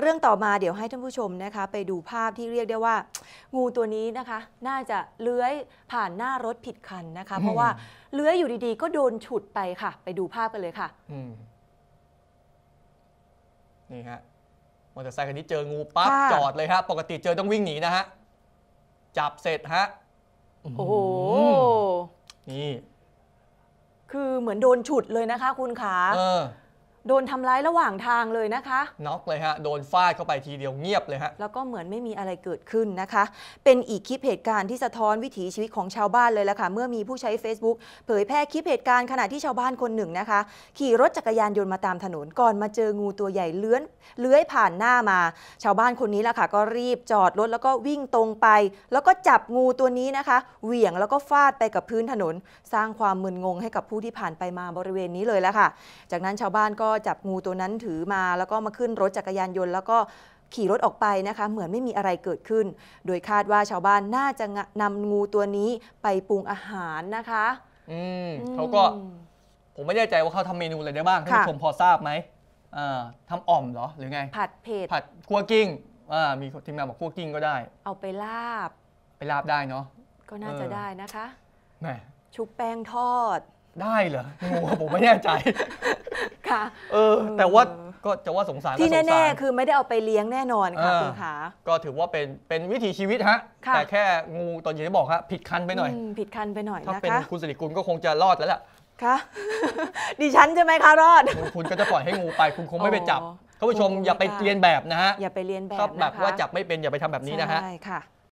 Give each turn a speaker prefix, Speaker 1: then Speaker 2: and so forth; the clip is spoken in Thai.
Speaker 1: เรื่องต่อมาเดี๋ยวให้ท่านผู้ชมนะคะ ไปดูภาพที่เรียกได้ว่า งูตัวนี้นะคะ น่าจะเลื้อยผ่านหน้ารถผิดคันนะคะ เพราะว่าเลื้อยอยู่ดีๆ ก็โดนฉุดไปค่ะ ไปดูภาพกันเลยค่ะ
Speaker 2: นี่ฮะมอเตอร์ไซค์คันนี้เจองูปั๊บจอดเลยครับปกติเจอต้องวิ่งหนีนะฮะจับเสร็จฮะโอ้โหนี่คือ
Speaker 1: เหมือนโดนฉุดเลยนะคะ คุณขาโดนทำร้ายระหว่างทางเลยนะคะ
Speaker 2: น็อกเลยฮะ โดนฟาดเข้าไปทีเดียวเงียบเลยฮะ แล้วก็เหมือนไม่มีอ
Speaker 1: ะไรเกิดขึ้นนะคะ เป็นอีกคลิปเหตุการณ์ที่สะท้อนวิถีชีวิตของชาวบ้านเลยละค่ะ เมื่อมีผู้ใช้ Facebook เผยแพร่คลิปเหตุการณ์ขณะที่ชาวบ้านคนหนึ่งนะคะ ขี่รถจักรยานยนต์มาตามถนนก่อนมาเจองูตัวใหญ่เลื้อนเลื้อยผ่านหน้ามาชาวบ้านคนนี้ละค่ะ ก็รีบจอดรถแล้วก็วิ่งตรงไป แล้วก็จับงูตัวนี้นะคะ เหวี่ยงแล้วก็ฟาดไปกับพื้นถนน สร้างความมึนงงให้กับผู้ที่ผ่านไปมาบริเวณนี้เลยละค่ะ จากนั้นชาวบ้านก็จับงูตัวนั้นถือมาแล้วก็มาขึ้นรถจักรยานยนต์ แล้วก็ขี่รถออกไปนะคะ เหมือนไม่มีอะไรเกิดขึ้น โดยคาดว่าชาวบ้านน่าจะนำงูตัวนี้ไปปรุงอาหารนะคะ
Speaker 2: อืม เขาก็ผมไม่แน่ใจว่าเขาทำเมนูอะไรได้บ้างท่านผู้ชมพอทราบไหมทำอ่อมเหรอหรือไง ผัดเผ็ดผัดคั่วกิ้งมีทีมงานบอกคั่วกิ้งก็ได้ เอาไปลาบไปลาบได้เนาะ
Speaker 1: ก็น่าจะได้นะคะ
Speaker 2: ชุบแป้งทอดได้เหรอ งูผมไม่แน่ใจ ค่ะ เออ แต่ว่าก็จะว่าสงสารที่แน่ ๆ
Speaker 1: คือไม่ได้เอาไปเลี้ยงแน่นอนค่ะคุณขา
Speaker 2: ก็ถือว่าเป็นเป็นวิถีชีวิตฮะแต่แค่งูตอนเย่นบอกฮะผิดคันไปหน่อย
Speaker 1: ผิดคันไปหน่อยนะคะถ้าเป็นค
Speaker 2: ุณสิริกุลก็คงจะรอดแล้วล่ะค่ะดิฉันใช่ไหมคะรอด คุณก็จะปล่อยให้งูไปคุณคงไม่ไปจับท่านผู้ชมอย่าไปเรียนแบบนะฮะอย่าไปเรียนแบบถ้าแบบว่าจับไม่เป็นอย่าไปทำแบบนี้นะฮะใช่
Speaker 1: ค่ะ